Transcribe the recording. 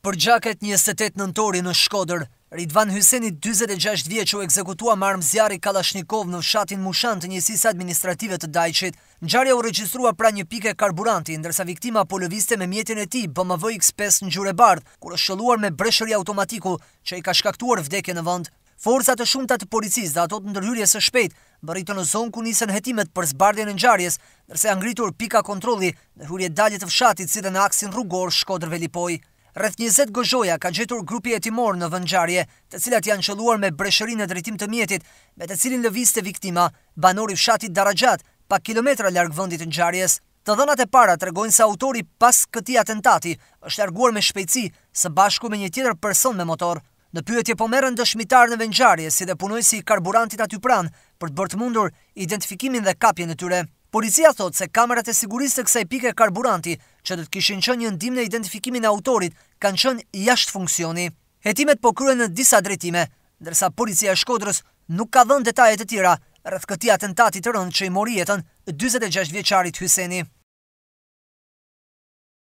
Për gjaket 28 nëntori në Shkoder, Ridvan Hyseni 26 vjeqë u ekzekutua marmë armë zjarë i Kalashnikov në fshatin Mushan të njësis administrative të dajqit. Në gjarja u registrua pra një pike karburanti, ndërsa viktima po lëviste me mjetin e ti BMW X5 në gjure bardh, kur është shëluar me breshëri automatiku që i ka shkaktuar vdekje në vënd. Forzat të shumë të policis dhe atot në ndërhyrje së shpejt, bëritë në zonë ku njësën hetimet për zbardje në gjarjes, nërse angritur pika kontroli në dalje të fshatit si dhe në aksin rrugor Shkodrë Velipoj. Rëth 20 gëzhoja ka gjetur grupi e timor në vëndjarje të cilat janë qëluar me breshërin në drejtim të mjetit me të cilin lëvis të viktima banor i fshatit darajat pa kilometra lërgë vëndit në gjarjes. Të dhënat e para të regojnë se autori pas këti atentati është larguar me shpejci së bashku me një tjetër person me motor. Në pyetje po merën dëshmitar në vëndjarje si dhe punoj si karburantit aty pran për të bërt mundur identifikimin dhe kapje në tyre. Policia thot se kamerat e sigurisë të kësaj pike karburanti, që do të kishin qenë një ndim në identifikimin e autorit, kanë qenë jashtë funksioni. Hetimet po kryen në disa drejtime, ndërsa policia e Shkodrës nuk ka dhënë detajet e tjera rreth këtij atentati të rënd që i mori jetën 46 vjeçarit Hyseni.